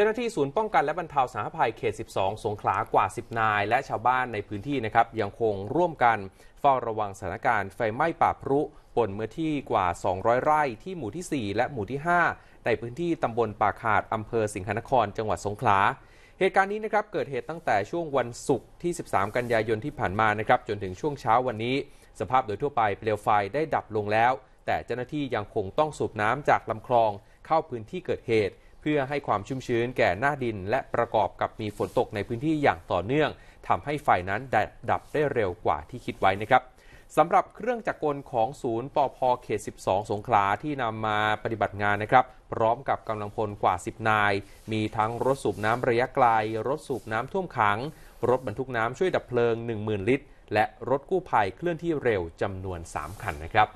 จ้าหน้าที่ศูนย์ป้องกันและบรรเทาสาธารณภัยเขต 12 สงขลากว่า 10นาย และชาวบ้านในพื้นที่นะครับยังคงร่วมกันเฝ้าระวังสถานการณ์ไฟไหม้ป่าพรุ บนเมื่อที่กว่า 200 ไร่ที่หมู่ที่ 4 และหมู่ที่ 5 ในพื้นที่ตำบลป่าขาดอำเภอสิงหนครจังหวัดสงขลา เหตุการณ์นี้นะครับเกิดเหตุตั้งแต่ช่วงวันศุกร์ที่ 13 กันยายนที่ผ่านมานะครับจนถึงช่วงเช้าวันนี้สภาพโดยทั่วไปเปลวไฟได้ดับลงแล้ว แต่เจ้าหน้าที่ยังคงต้องสูบน้ำจากลำคลองเข้าพื้นที่เกิดเหตุพื่อให้ความชุ่มชื้นแก่หน้าดินและประกอบกับมีฝนตกในพื้นที่อย่างต่อเนื่องทำให้ไฟนั้นดับได้เร็วกว่าที่คิดไว้นะครับสำหรับเครื่องจักรกลของศูนย์ปอพเขต 12 สงขลาที่นำมาปฏิบัติงานนะครับ พร้อมกับกำลังพลกว่า 10 นาย มีทั้งรถสูบน้ำระยะไกล รถสูบน้ำท่วมขัง รถบรรทุกน้ำช่วยดับเพลิง 10,000 ลิตร และรถกู้ภัยเคลื่อนที่เร็วจำนวน 3 คันนะครับ